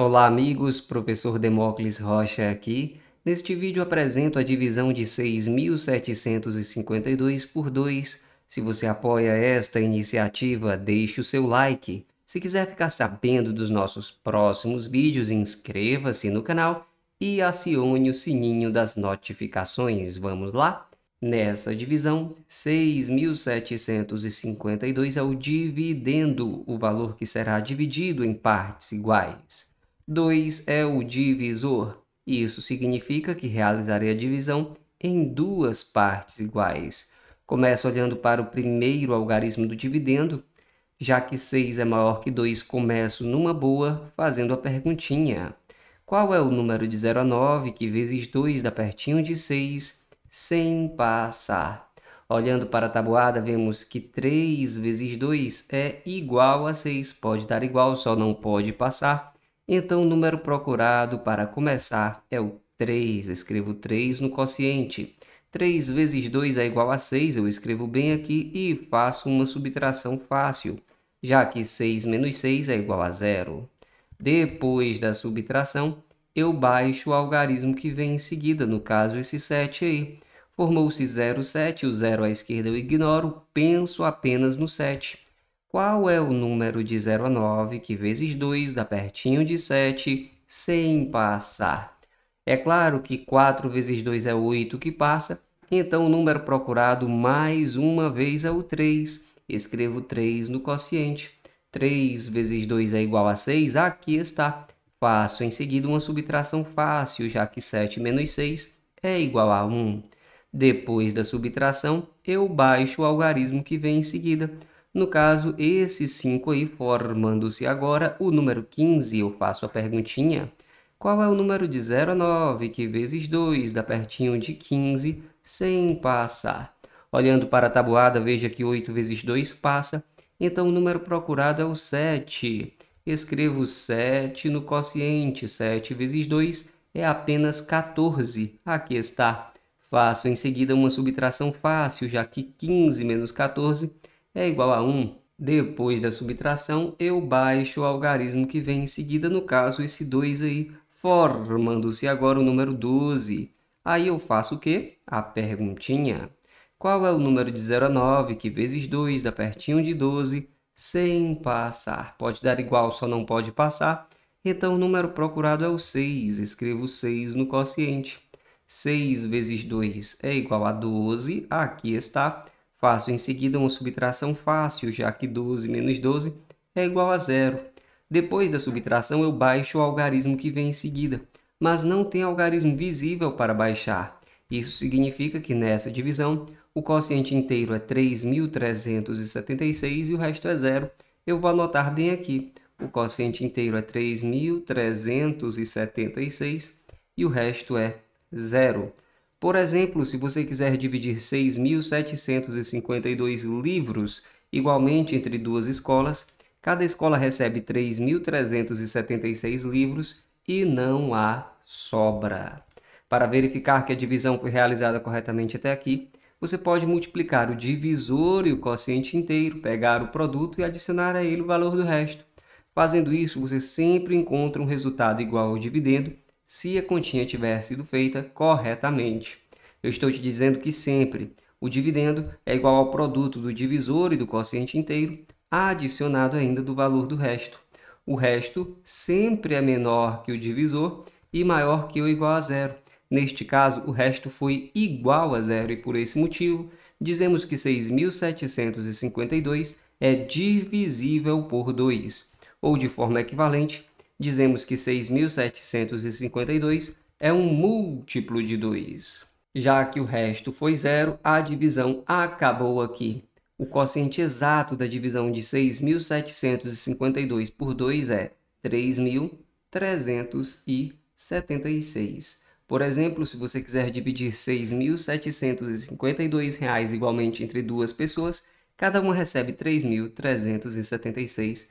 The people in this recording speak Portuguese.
Olá amigos, professor Demócles Rocha aqui. Neste vídeo apresento a divisão de 6.752 por 2. Se você apoia esta iniciativa, deixe o seu like. Se quiser ficar sabendo dos nossos próximos vídeos, inscreva-se no canal e acione o sininho das notificações. Vamos lá? Nessa divisão, 6.752 é o dividendo, o valor que será dividido em partes iguais. 2 é o divisor. Isso significa que realizarei a divisão em duas partes iguais. Começo olhando para o primeiro algarismo do dividendo. Já que 6 é maior que 2, começo numa boa fazendo a perguntinha. Qual é o número de 0 a 9 que vezes 2 dá pertinho de 6 sem passar? Olhando para a tabuada, vemos que 3 vezes 2 é igual a 6. Pode dar igual, só não pode passar. Então, o número procurado para começar é o 3. Escrevo 3 no quociente. 3 vezes 2 é igual a 6, eu escrevo bem aqui e faço uma subtração fácil, já que 6 menos 6 é igual a zero. Depois da subtração, eu baixo o algarismo que vem em seguida, no caso esse 7 aí. Formou-se 0,7, o 0 à esquerda eu ignoro, penso apenas no 7. Qual é o número de 0 a 9 que vezes 2 dá pertinho de 7 sem passar? É claro que 4 vezes 2 é 8 que passa, então o número procurado mais uma vez é o 3. Escrevo 3 no quociente. 3 vezes 2 é igual a 6, aqui está. Faço em seguida uma subtração fácil, já que 7 menos 6 é igual a 1. Depois da subtração, eu baixo o algarismo que vem em seguida no caso, esses cinco aí formando-se agora o número 15, eu faço a perguntinha. Qual é o número de 0 a 9 que vezes 2 dá pertinho de 15 sem passar? Olhando para a tabuada, veja que 8 vezes 2 passa, então o número procurado é o 7. Escrevo 7 no quociente, 7 vezes 2 é apenas 14. Aqui está. Faço em seguida uma subtração fácil, já que 15 menos 14 é igual a 1. Depois da subtração, eu baixo o algarismo que vem em seguida, no caso, esse 2 aí, formando-se agora o número 12. Aí eu faço o quê? A perguntinha. Qual é o número de 0 a 9, que vezes 2 dá pertinho de 12, sem passar? Pode dar igual, só não pode passar. Então, o número procurado é o 6. Escrevo 6 no quociente. 6 vezes 2 é igual a 12. Aqui está. Faço em seguida uma subtração fácil, já que 12 menos 12 é igual a zero. Depois da subtração, eu baixo o algarismo que vem em seguida, mas não tem algarismo visível para baixar. Isso significa que nessa divisão, o quociente inteiro é 3.376 e o resto é zero. Eu vou anotar bem aqui. O quociente inteiro é 3.376 e o resto é zero. Por exemplo, se você quiser dividir 6.752 livros igualmente entre duas escolas, cada escola recebe 3.376 livros e não há sobra. Para verificar que a divisão foi realizada corretamente até aqui, você pode multiplicar o divisor e o quociente inteiro, pegar o produto e adicionar a ele o valor do resto. Fazendo isso, você sempre encontra um resultado igual ao dividendo se a continha tiver sido feita corretamente. Eu estou te dizendo que sempre o dividendo é igual ao produto do divisor e do quociente inteiro, adicionado ainda do valor do resto. O resto sempre é menor que o divisor e maior que ou igual a zero. Neste caso, o resto foi igual a zero e, por esse motivo, dizemos que 6.752 é divisível por 2, ou de forma equivalente, dizemos que 6.752 é um múltiplo de 2. Já que o resto foi zero, a divisão acabou aqui. O quociente exato da divisão de 6.752 por 2 é 3.376. Por exemplo, se você quiser dividir R$ 6.752 igualmente entre duas pessoas, cada uma recebe R$ 3.376